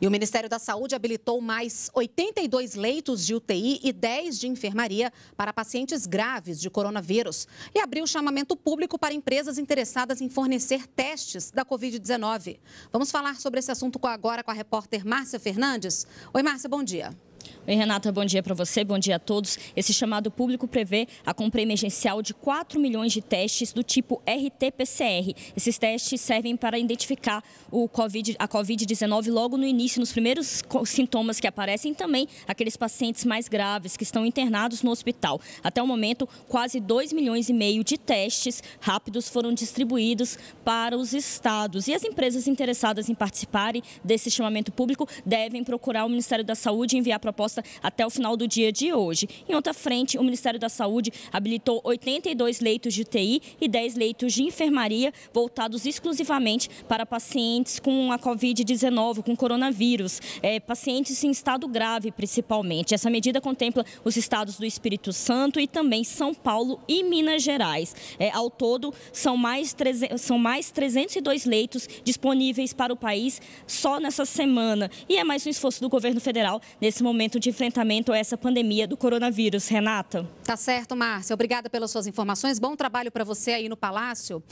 E o Ministério da Saúde habilitou mais 82 leitos de UTI e 10 de enfermaria para pacientes graves de coronavírus e abriu chamamento público para empresas interessadas em fornecer testes da Covid-19. Vamos falar sobre esse assunto agora com a repórter Márcia Fernandes. Oi, Márcia, bom dia. Oi, Renata, bom dia para você, bom dia a todos. Esse chamado público prevê a compra emergencial de 4 milhões de testes do tipo RT-PCR. Esses testes servem para identificar o COVID, a Covid-19 logo no início, nos primeiros sintomas que aparecem, também aqueles pacientes mais graves que estão internados no hospital. Até o momento, quase 2 milhões e meio de testes rápidos foram distribuídos para os estados. E as empresas interessadas em participarem desse chamamento público devem procurar o Ministério da Saúde e enviar propostas resposta até o final do dia de hoje. Em outra frente, o Ministério da Saúde habilitou 82 leitos de UTI e 10 leitos de enfermaria voltados exclusivamente para pacientes com a Covid-19, com coronavírus, é, pacientes em estado grave principalmente. Essa medida contempla os estados do Espírito Santo e também São Paulo e Minas Gerais. É, ao todo, são mais, são mais 302 leitos disponíveis para o país só nessa semana. E é mais um esforço do governo federal nesse momento de enfrentamento a essa pandemia do coronavírus. Renata. Tá certo, Márcia. Obrigada pelas suas informações. Bom trabalho para você aí no Palácio.